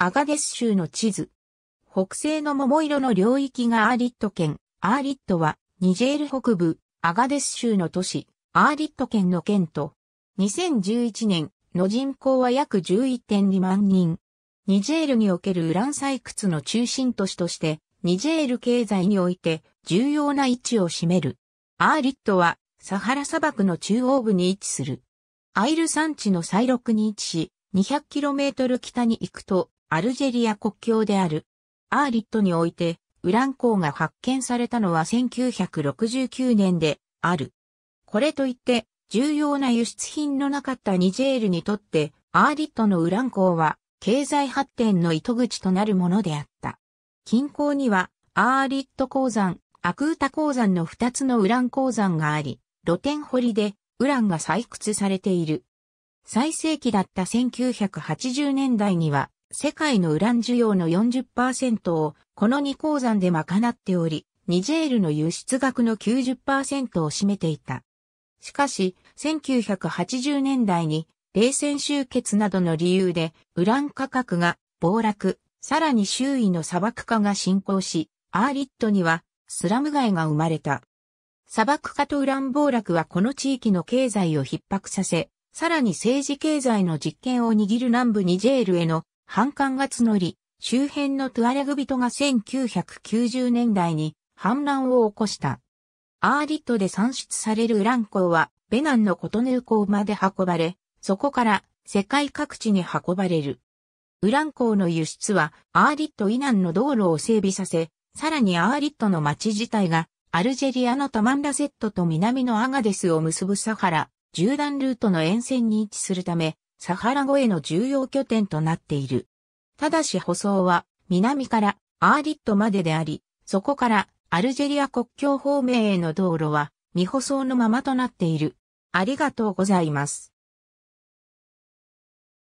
アガデス州の地図。北西の桃色の領域がアーリット県。アーリットは、ニジェール北部、アガデス州の都市、アーリット県の県と、2011年の人口は約11.2万人。ニジェールにおけるウラン採掘の中心都市として、ニジェール経済において重要な位置を占める。アーリットは、サハラ砂漠の中央部に位置する。アイル山地の最録に位置し、200km 北に行くとアルジェリア国境である。アーリットにおいて、ウラン港が発見されたのは1969年である。これといって、重要な輸出品のなかったニジェールにとって、アーリットのウラン港は、経済発展の糸口となるものであった。近郊には、アーリット鉱山、アクータ鉱山の2つのウラン鉱山があり、露天掘りでウランが採掘されている。最盛期だった1980年代には、世界のウラン需要の40%をこの二鉱山で賄っており、ニジェールの輸出額の90%を占めていた。しかし、1980年代に冷戦終結などの理由でウラン価格が暴落、さらに周囲の砂漠化が進行し、アーリットにはスラム街が生まれた。砂漠化とウラン暴落はこの地域の経済を逼迫させ、さらに政治経済の実権を握る南部ニジェールへの反感が募り、周辺のトゥアレグ人が1990年代に反乱を起こした。アーリットで産出されるウラン港は、ベナンのコトヌー港まで運ばれ、そこから世界各地に運ばれる。ウラン港の輸出は、アーリット以南の道路を整備させ、さらにアーリットの町自体が、アルジェリアのタマンラセットと南のアガデスを結ぶサハラ、縦断ルートの沿線に位置するため、サハラ越えの重要拠点となっている。ただし舗装は南からアーリットまでであり、そこからアルジェリア国境方面への道路は未舗装のままとなっている。ありがとうございます。